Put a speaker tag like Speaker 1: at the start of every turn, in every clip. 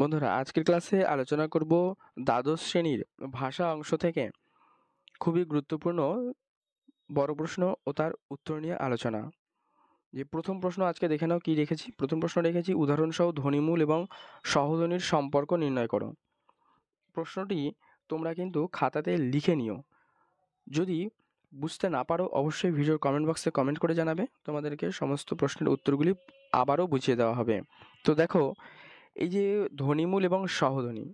Speaker 1: বন্ধুরা আজকের ক্লাসে আলোচনা করব দ্বাদশ শ্রেণীর ভাষা অংশ থেকে খুবই গুরুত্বপূর্ণ বড় প্রশ্ন ও তার উত্তর নিয়ে আলোচনা যে প্রথম প্রশ্ন আজকে দেখে নাও কি রেখেছি প্রথম প্রশ্ন রেখেছি উদাহরণসহ ধ্বনিমূল এবং সহধ্বনির সম্পর্ক নির্ণয় করো প্রশ্নটি তোমরা কিন্তু খাতাতে লিখে নিও যদি বুঝতে না পারো অবশ্যই ভিডিওর কমেন্ট বক্সে কমেন্ট করে জানাবে তোমাদেরকে সমস্ত প্রশ্নের উত্তরগুলি আবারও বুঝিয়ে দেওয়া হবে তো দেখো এই যে ধনীমূল এবং সহধনী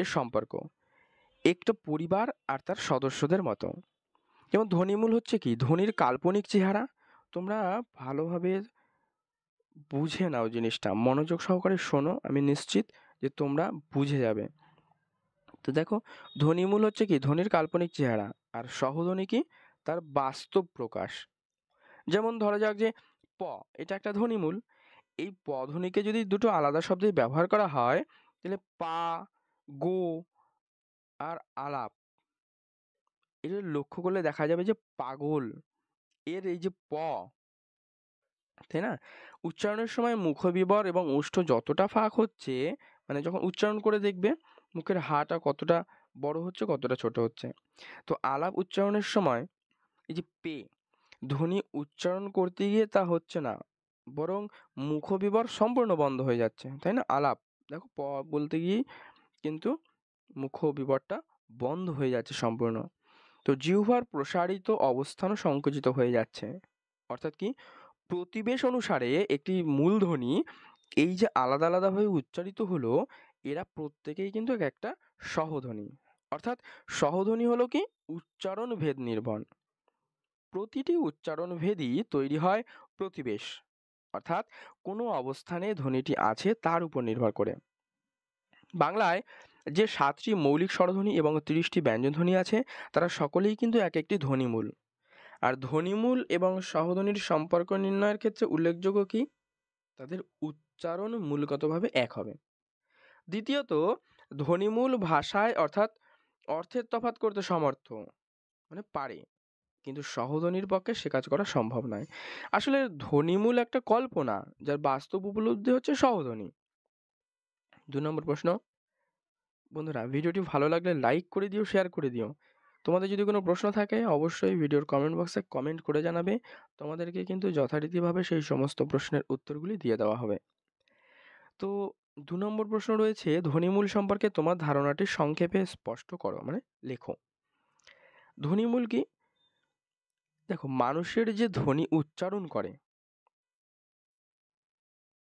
Speaker 1: এর সম্পর্ক একটা পরিবার আর তার সদস্যদের মতো যেমন ধনীমূল হচ্ছে কি ধনীর কাল্পনিক চেহারা তোমরা ভালোভাবে বুঝে নাও জিনিসটা মনোযোগ সহকারে শোনো আমি নিশ্চিত যে তোমরা বুঝে যাবে তো দেখো ধনীমূল হচ্ছে কি ধনীর কাল্পনিক চেহারা আর সহধনী কি তার বাস্তব প্রকাশ যেমন ধরা যাক যে প এটা একটা ধনীমূল এই প ধ্বনিকে যদি দুটো আলাদা শব্দে ব্যবহার করা হয় তাহলে পা গো আর আলাপ এটা লক্ষ্য করলে দেখা যাবে যে পাগল এর এই যে প তাই না উচ্চারণের সময় মুখবিবর এবং উষ্ঠ যতটা ফাঁক হচ্ছে মানে যখন উচ্চারণ করে দেখবে মুখের হাটা কতটা বড় হচ্ছে কতটা ছোট হচ্ছে তো আলাপ উচ্চারণের সময় এই যে পে ধ্বনি উচ্চারণ করতে গিয়ে তা হচ্ছে না বরং মুখবিবর সম্পূর্ণ বন্ধ হয়ে যাচ্ছে তাই না আলাপ দেখো প বলতে গিয়ে কিন্তু মুখবিবরটা বন্ধ হয়ে যাচ্ছে সম্পূর্ণ তো জিহ্বার প্রসারিত অবস্থানও সংকুচিত হয়ে যাচ্ছে অর্থাৎ কি প্রতিবেশ অনুসারে একটি মূলধ্বনি এই যে আলাদা আলাদাভাবে উচ্চারিত হলো এরা প্রত্যেকেই কিন্তু এক একটা সহধ্বনি অর্থাৎ সহধ্বনি হলো কি উচ্চারণ ভেদ নির্ভর প্রতিটি উচ্চারণ ভেদই তৈরি হয় প্রতিবেশ অর্থাৎ কোনো অবস্থানে ধ্বনিটি আছে তার উপর নির্ভর করে বাংলায় যে সাতটি মৌলিক স্বরধ্বনি এবং ত্রিশটি ব্যঞ্জনধ্বনি আছে তারা সকলেই কিন্তু এক একটি ধ্বনিমূল আর ধ্বনিমূল এবং সহধ্বনির সম্পর্ক নির্ণয়ের ক্ষেত্রে উল্লেখযোগ্য কি তাদের উচ্চারণ মূলগতভাবে এক হবে দ্বিতীয়ত ধ্বনিমূল ভাষায় অর্থাৎ অর্থের তফাত করতে সমর্থ মানে পারে কিন্তু সহধনীর পক্ষে সে কাজ করা সম্ভব নয় আসলে ধ্বনিমূল একটা কল্পনা যার বাস্তব উপলব্ধি হচ্ছে সহধনী দু নম্বর প্রশ্ন বন্ধুরা ভিডিওটি ভালো লাগলে লাইক করে দিও শেয়ার করে দিও তোমাদের যদি কোনো প্রশ্ন থাকে অবশ্যই ভিডিওর কমেন্ট বক্সে কমেন্ট করে জানাবে তোমাদেরকে কিন্তু যথারীতিভাবে সেই সমস্ত প্রশ্নের উত্তরগুলি দিয়ে দেওয়া হবে তো দু নম্বর প্রশ্ন রয়েছে ধ্বনিমূল সম্পর্কে তোমার ধারণাটি সংক্ষেপে স্পষ্ট করো মানে লেখো ধ্বনিমূল কি দেখো মানুষের যে ধ্বনি উচ্চারণ করে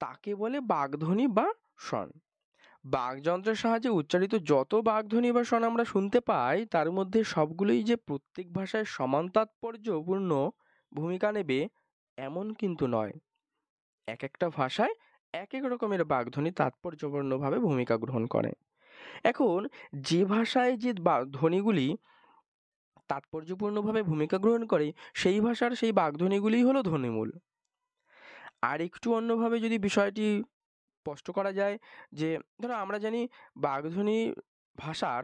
Speaker 1: তাকে বলে বাগধ্বনি বা স্বন বাঘযন্ত্রের সাহায্যে উচ্চারিত যত বাঘধ্বনি বা স্বন আমরা শুনতে পাই তার মধ্যে সবগুলোই যে প্রত্যেক ভাষায় সমান তাৎপর্যপূর্ণ ভূমিকা নেবে এমন কিন্তু নয় এক একটা ভাষায় এক এক রকমের বাঘধ্বনি তাৎপর্যপূর্ণভাবে ভূমিকা গ্রহণ করে এখন যে ভাষায় যে ধ্বনিগুলি তাৎপর্যপূর্ণভাবে ভূমিকা গ্রহণ করে সেই ভাষার সেই বাগধ্বনিগুলিই হলো ধ্বনিমূল আর একটু অন্যভাবে যদি বিষয়টি স্পষ্ট করা যায় যে ধরো আমরা জানি বাগধ্বনি ভাষার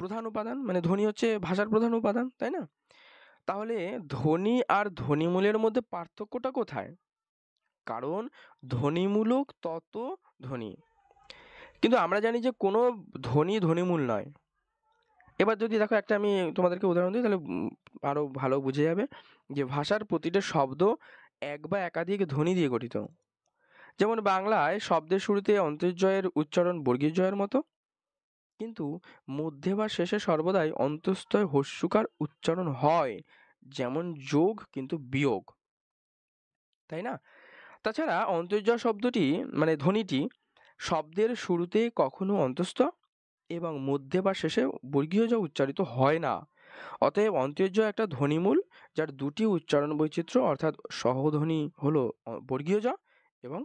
Speaker 1: প্রধান উপাদান মানে ধ্বনি হচ্ছে ভাষার প্রধান উপাদান তাই না তাহলে ধ্বনি আর ধ্বনিমূলের মধ্যে পার্থক্যটা কোথায় কারণ ধ্বনিমূলক তত ধ্বনি কিন্তু আমরা জানি যে কোনো ধ্বনি ধ্বনিমূল নয় এবার যদি দেখো একটা আমি তোমাদেরকে উদাহরণ দিই তাহলে আরও ভালো বুঝে যাবে যে ভাষার প্রতিটা শব্দ এক বা একাধিক ধ্বনি দিয়ে গঠিত যেমন বাংলায় শব্দের শুরুতে অন্তর্জয়ের উচ্চারণ জয়ের মতো কিন্তু মধ্যে বা শেষে সর্বদাই অন্তঃস্থয় হস্যকার উচ্চারণ হয় যেমন যোগ কিন্তু বিয়োগ তাই না তাছাড়া অন্তর্জয় শব্দটি মানে ধ্বনিটি শব্দের শুরুতে কখনো অন্তস্থ এবং মধ্যে বা শেষে বর্গীয় জ উচ্চারিত হয় না অতএব অন্ত্যজ একটা ধ্বনিমূল যার দুটি উচ্চারণ বৈচিত্র্য অর্থাৎ সহধ্বনি হল বর্গীয় জ এবং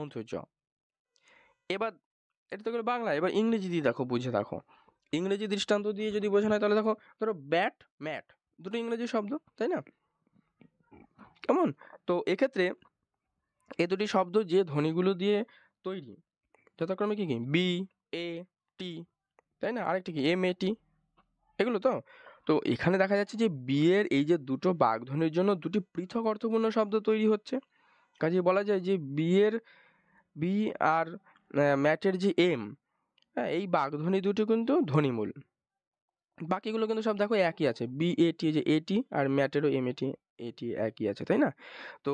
Speaker 1: অন্তর্জ এবার এটা তো গেল বাংলা এবার ইংরেজি দিয়ে দেখো বুঝে দেখো ইংরেজি দৃষ্টান্ত দিয়ে যদি বোঝানো হয় তাহলে দেখো ধরো ব্যাট ম্যাট দুটো ইংরেজি শব্দ তাই না কেমন তো এক্ষেত্রে এ দুটি শব্দ যে ধ্বনিগুলো দিয়ে তৈরি যথাক্রমে কী কি বি এ টি তাই না আরেকটা কি এম এটি এগুলো তো তো এখানে দেখা যাচ্ছে যে বিয়ের এই যে দুটো বাগধনের জন্য দুটি পৃথক অর্থপূর্ণ শব্দ তৈরি হচ্ছে কাজে বলা যায় যে বিয়ের বি আর ম্যাটের যে এম হ্যাঁ এই বাগধ্বনি দুটো কিন্তু ধ্বনিমূল বাকিগুলো কিন্তু সব দেখো একই আছে বি এটি যে এটি আর ম্যাটেরও এম এটি এটি একই আছে তাই না তো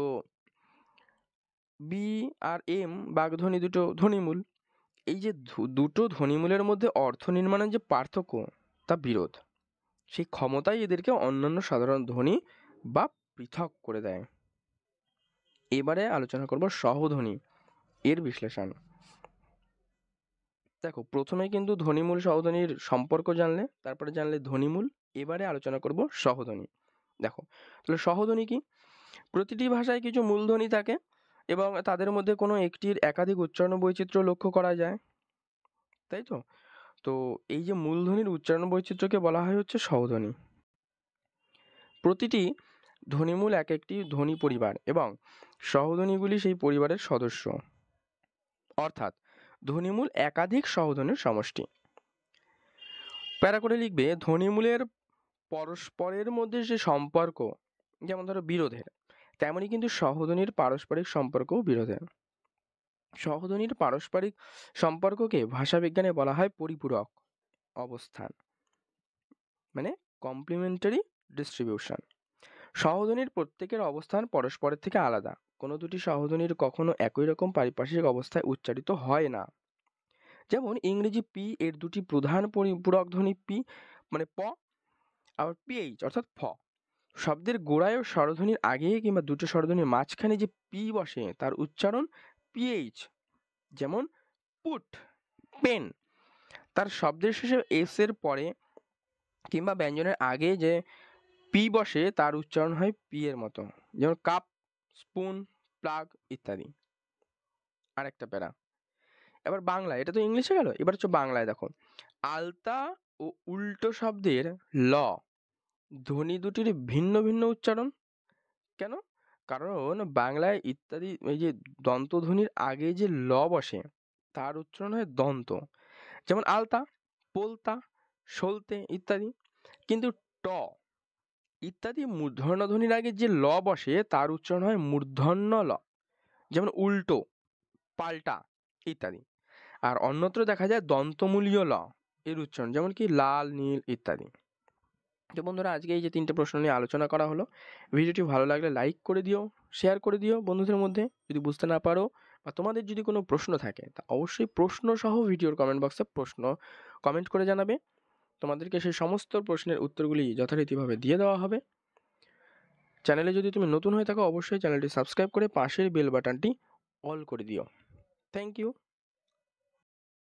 Speaker 1: বি আর এম বাগধ্বনি দুটো ধ্বনিমূল এই যে দুটো ধ্বনিমূলের মধ্যে অর্থ নির্মাণের যে পার্থক্য তা বিরোধ সেই ক্ষমতাই এদেরকে অন্যান্য সাধারণ ধ্বনি বা পৃথক করে দেয় এবারে আলোচনা করব সহধনী এর বিশ্লেষণ দেখো প্রথমে কিন্তু ধ্বনিমূল সহধনীর সম্পর্ক জানলে তারপরে জানলে ধ্বনিমূল এবারে আলোচনা করব সহধনী দেখো তাহলে সহধ্বনি কি প্রতিটি ভাষায় কিছু মূলধ্বনি থাকে এবং তাদের মধ্যে কোনো একটির একাধিক উচ্চারণ বৈচিত্র্য লক্ষ্য করা যায় তাই তো তো এই যে মূলধ্বনির উচ্চারণ বৈচিত্র্যকে বলা হয় হচ্ছে স্বরধ্বনি প্রতিটি ধ্বনিমূল এক একটি ধ্বনি পরিবার এবং সহধ্বনিগুলি সেই পরিবারের সদস্য অর্থাৎ ধ্বনিমূল একাধিক সহধ্বনির সমষ্টি প্যারা করে লিখবে ধ্বনিমূলের পরস্পরের মধ্যে যে সম্পর্ক যেমন ধরো বিরোধের তেমনই কিন্তু সহধনীর পারস্পরিক সম্পর্কও বিরোধে সহধনীর পারস্পরিক সম্পর্ককে ভাষাবিজ্ঞানে বলা হয় পরিপূরক অবস্থান মানে কমপ্লিমেন্টারি ডিস্ট্রিবিউশন সহধনীর প্রত্যেকের অবস্থান পরস্পরের থেকে আলাদা কোনো দুটি সহধনীর কখনো একই রকম পারিপার্শ্বিক অবস্থায় উচ্চারিত হয় না যেমন ইংরেজি পি এর দুটি প্রধান পরিপূরক ধ্বনি পি মানে প আবার পিএইচ অর্থাৎ ফ শব্দের গোড়ায় ও স্বরধ্বনির আগে কিংবা দুটো স্বরধ্বনির মাঝখানে যে পি বসে তার উচ্চারণ পিএইচ যেমন পুট পেন তার শব্দের শেষে এস এর পরে কিংবা ব্যঞ্জনের আগে যে পি বসে তার উচ্চারণ হয় পি এর মতো যেমন কাপ স্পুন প্লাগ ইত্যাদি আরেকটা প্যারা এবার বাংলা এটা তো ইংলিশে গেল এবার হচ্ছে বাংলায় দেখো আলতা ও উল্টো শব্দের ল ধ্বনি দুটির ভিন্ন ভিন্ন উচ্চারণ কেন কারণ বাংলায় ইত্যাদি এই যে দন্তধ্বনির আগে যে ল বসে তার উচ্চারণ হয় দন্ত যেমন আলতা পোলতা সলতে ইত্যাদি কিন্তু ট ইত্যাদি মূর্ধন্য ধ্বনির আগে যে ল বসে তার উচ্চারণ হয় মূর্ধন্য ল যেমন উল্টো পাল্টা ইত্যাদি আর অন্যত্র দেখা যায় দন্তমূলীয় ল এর উচ্চারণ যেমন কি লাল নীল ইত্যাদি তো বন্ধুরা আজকে এই যে তিনটে প্রশ্ন নিয়ে আলোচনা করা হলো ভিডিওটি ভালো লাগলে লাইক করে দিও শেয়ার করে দিও বন্ধুদের মধ্যে যদি বুঝতে না পারো বা তোমাদের যদি কোনো প্রশ্ন থাকে তা অবশ্যই প্রশ্ন সহ ভিডিওর কমেন্ট বক্সে প্রশ্ন কমেন্ট করে জানাবে তোমাদেরকে সেই সমস্ত প্রশ্নের উত্তরগুলি যথারীতিভাবে দিয়ে দেওয়া হবে চ্যানেলে যদি তুমি নতুন হয়ে থাকো অবশ্যই চ্যানেলটি সাবস্ক্রাইব করে পাশের বেল বাটনটি অল করে দিও থ্যাংক ইউ